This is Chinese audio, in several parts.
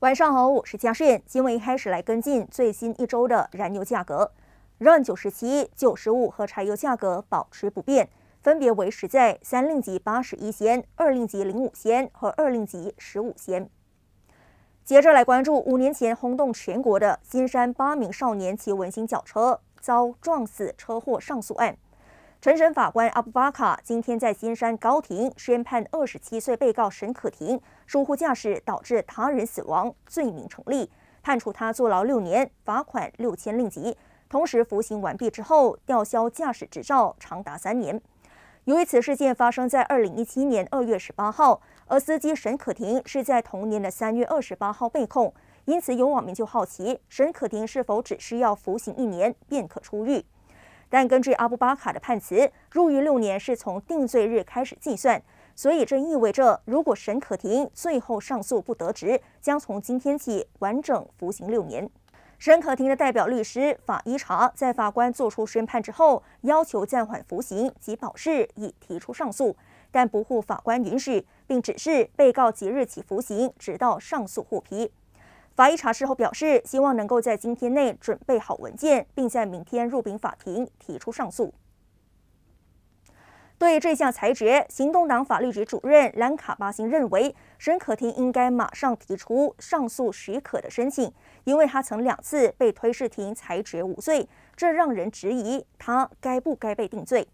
晚上好，我是佳顺。今晚开始来跟进最新一周的燃油价格。燃油九十七、九十五和柴油价格保持不变，分别维持在三令级八十一仙、二令级零五仙和二令级十五仙。接着来关注五年前轰动全国的金山八名少年骑文星脚车遭撞死车祸上诉案。陈审法官阿布巴卡今天在金山高庭宣判，二十七岁被告沈可婷疏忽驾驶导致他人死亡罪名成立，判处他坐牢六年，罚款六千令吉，同时服刑完毕之后吊销驾驶执照长达三年。由于此事件发生在二零一七年二月十八号，而司机沈可婷是在同年的三月二十八号被控，因此有网民就好奇沈可婷是否只需要服刑一年便可出狱。但根据阿布巴卡的判词，入狱六年是从定罪日开始计算，所以这意味着，如果沈可婷最后上诉不得职，将从今天起完整服刑六年。沈可婷的代表律师法伊查在法官作出宣判之后，要求暂缓服刑及保释，以提出上诉，但不获法官允许，并指示被告即日起服刑，直到上诉获批。法医查事后表示，希望能够在今天内准备好文件，并在明天入禀法庭提出上诉。对这项裁决，行动党法律局主任兰卡巴辛认为，申可婷应该马上提出上诉许可的申请，因为他曾两次被推事庭裁决无罪，这让人质疑他该不该被定罪。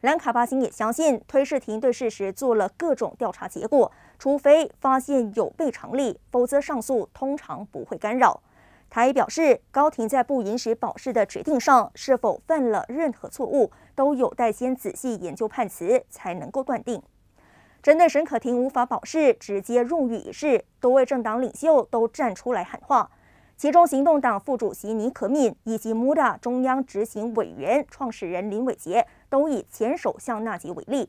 兰卡巴辛也相信推事庭对事实做了各种调查结果。除非发现有悖常理，否则上诉通常不会干扰。他也表示，高庭在不允许保释的决定上是否犯了任何错误，都有待先仔细研究判词才能够断定。针对沈可庭无法保释，直接入狱一事，多位政党领袖都站出来喊话，其中行动党副主席尼可敏以及 MUDA 中央执行委员创始人林伟杰都以前首相纳吉为例。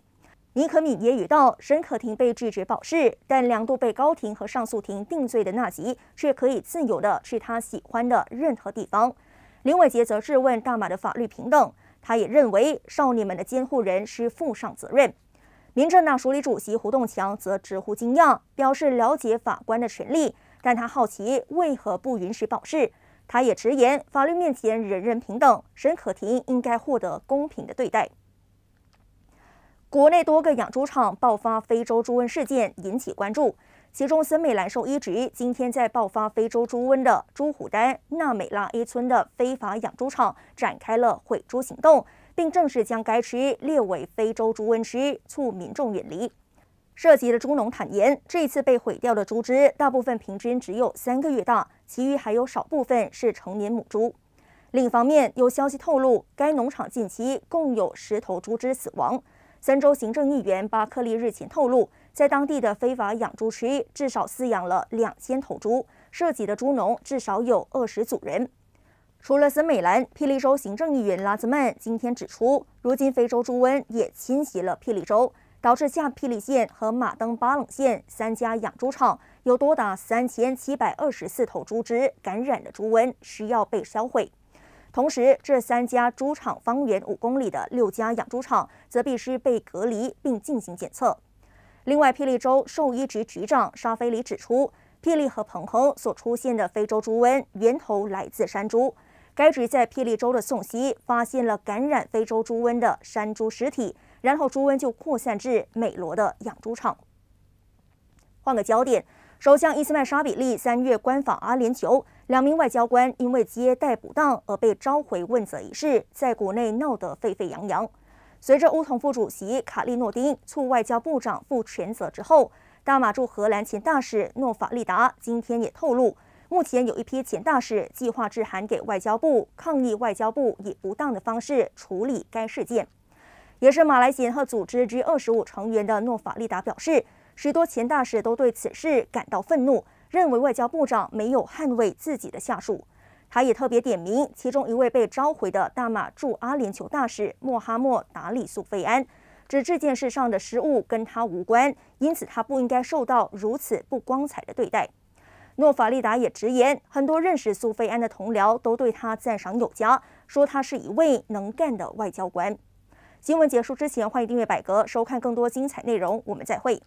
尼可敏也语道：“沈可婷被拒绝保释，但两度被高庭和上诉庭定罪的纳吉却可以自由地去他喜欢的任何地方。”林伟杰则质问大马的法律平等，他也认为少女们的监护人是负上责任。民政党署理主席胡栋强则直呼惊讶，表示了解法官的权利，但他好奇为何不允许保释。他也直言，法律面前人人平等，沈可婷应该获得公平的对待。国内多个养猪场爆发非洲猪瘟事件引起关注，其中森美兰兽医局今天在爆发非洲猪瘟的朱虎丹纳美拉 A 村的非法养猪场展开了毁猪行动，并正式将该区列为非洲猪瘟区，促民众远离。涉及的猪农坦言，这次被毁掉的猪只大部分平均只有三个月大，其余还有少部分是成年母猪。另一方面，有消息透露，该农场近期共有十头猪只死亡。三州行政议员巴克利日前透露，在当地的非法养猪区至少饲养了两千头猪，涉及的猪农至少有二十组人。除了森美兰，霹雳州行政议员拉兹曼今天指出，如今非洲猪瘟也侵袭了霹雳州，导致下霹雳县和马登巴朗县三家养猪场有多达三千七百二十四头猪只感染了猪瘟，需要被销毁。同时，这三家猪场方圆五公里的六家养猪场则必须被隔离并进行检测。另外，霹雳州兽医局局长沙菲里指出，霹雳和彭亨所出现的非洲猪瘟源头来自山猪。该局在霹雳州的宋溪发现了感染非洲猪瘟的山猪尸体，然后猪瘟就扩散至美罗的养猪场。换个焦点，首相伊斯曼沙比利三月官访阿联酋。两名外交官因为接待不当而被召回问责一事，在国内闹得沸沸扬扬。随着乌统副主席卡利诺丁促外交部长负全责之后，大马驻荷兰前大使诺法利达今天也透露，目前有一批前大使计划致函给外交部，抗议外交部以不当的方式处理该事件。也是马来西亚组织 g 十五成员的诺法利达表示，许多前大使都对此事感到愤怒。认为外交部长没有捍卫自己的下属，他也特别点名其中一位被召回的大马驻阿联酋大使莫哈默达里苏菲安，指这件事上的失误跟他无关，因此他不应该受到如此不光彩的对待。诺法利达也直言，很多认识苏菲安的同僚都对他赞赏有加，说他是一位能干的外交官。新闻结束之前，欢迎订阅百格，收看更多精彩内容。我们再会。